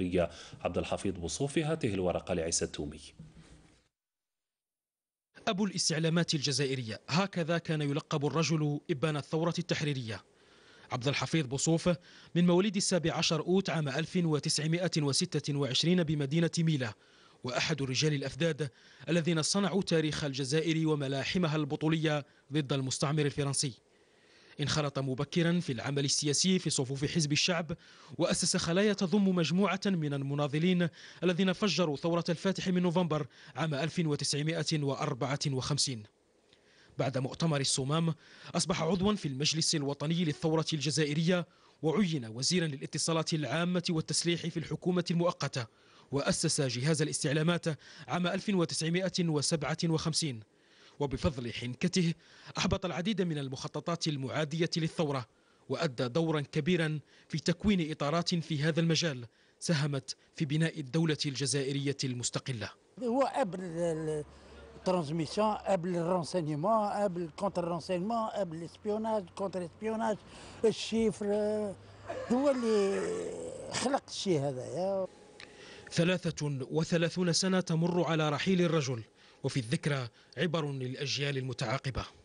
الجمهورية عبد الحفيظ بوصوف هذه الورقة لعيسى التومي أبو الاستعلامات الجزائرية هكذا كان يلقب الرجل إبان الثورة التحريرية عبد الحفيظ بوصوف من مواليد السابع عشر أوت عام 1926 بمدينة ميلا وأحد الرجال الأفداد الذين صنعوا تاريخ الجزائر وملاحمها البطولية ضد المستعمر الفرنسي انخرط مبكرا في العمل السياسي في صفوف حزب الشعب وأسس خلايا تضم مجموعة من المناضلين الذين فجروا ثورة الفاتح من نوفمبر عام 1954 بعد مؤتمر الصمام أصبح عضوا في المجلس الوطني للثورة الجزائرية وعين وزيرا للاتصالات العامة والتسليح في الحكومة المؤقتة وأسس جهاز الاستعلامات عام 1957 وبفضل حنكته أحبط العديد من المخططات المعادية للثورة وأدى دورا كبيرا في تكوين إطارات في هذا المجال ساهمت في بناء الدولة الجزائرية المستقلة هو قبل الترانسميسيون قبل الرونسينيمون قبل الكونتر رونسينيمون قبل الاسبيوناج كونتر اسبيوناج الشيفر هو اللي خلق الشيء هذا يا. ثلاثة وثلاثون سنة تمر على رحيل الرجل وفي الذكرى عبر للأجيال المتعاقبة